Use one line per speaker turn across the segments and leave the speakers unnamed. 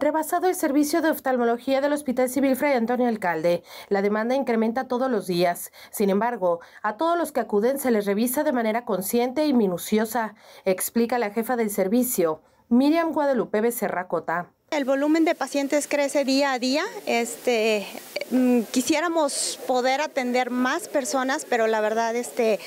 Rebasado el servicio de oftalmología del Hospital Civil Fray Antonio Alcalde, la demanda incrementa todos los días. Sin embargo, a todos los que acuden se les revisa de manera consciente y minuciosa, explica la jefa del servicio, Miriam Guadalupe Becerra Cota.
El volumen de pacientes crece día a día. Este, mm, quisiéramos poder atender más personas, pero la verdad este,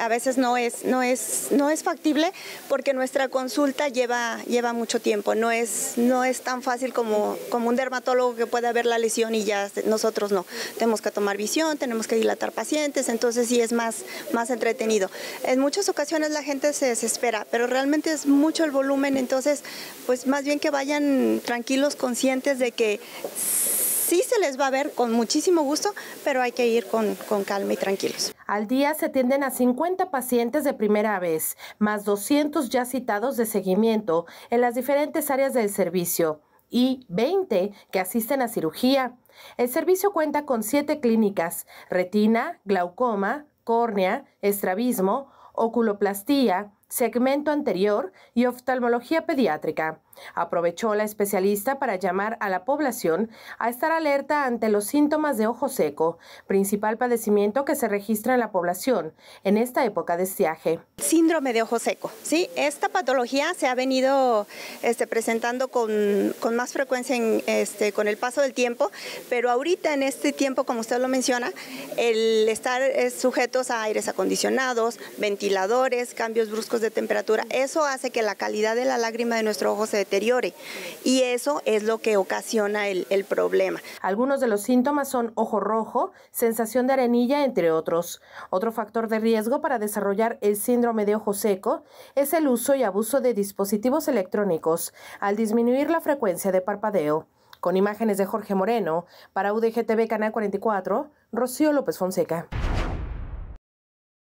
a veces no es, no, es, no es factible porque nuestra consulta lleva, lleva mucho tiempo. No es, no es tan fácil como, como un dermatólogo que puede ver la lesión y ya nosotros no. Tenemos que tomar visión, tenemos que dilatar pacientes, entonces sí es más, más entretenido. En muchas ocasiones la gente se desespera, pero realmente es mucho el volumen, entonces pues más bien que vayan tranquilos, conscientes de que sí se les va a ver con muchísimo gusto, pero hay que ir con, calma y tranquilos. Al día se atienden a 50 pacientes
de primera vez, más 200 ya citados de seguimiento en las diferentes áreas del servicio y 20 que asisten a cirugía. El servicio cuenta con siete clínicas, retina, glaucoma, córnea, estrabismo, oculoplastía, segmento anterior y oftalmología pediátrica. Aprovechó la especialista para llamar a la población a estar alerta ante los síntomas de ojo seco, principal padecimiento que se registra en la población en esta época de estiaje
síndrome de ojo seco. ¿sí? Esta patología se ha venido este, presentando con, más frecuencia este, con el paso del tiempo, pero ahorita en este tiempo, como usted lo menciona, el estar eh, sujetos a aires acondicionados, ventiladores, cambios bruscos de temperatura, eso hace que la calidad de la lágrima de nuestro ojo se deteriore y eso es lo que ocasiona el problema. Algunos de los síntomas son ojo
rojo, sensación de arenilla, entre otros. Otro factor de riesgo para desarrollar el síndrome de ojo seco es el uso y abuso de dispositivos electrónicos al disminuir la frecuencia de parpadeo. Con imágenes de Jorge Moreno, para UDGTV Canal 44, Rocío López Fonseca.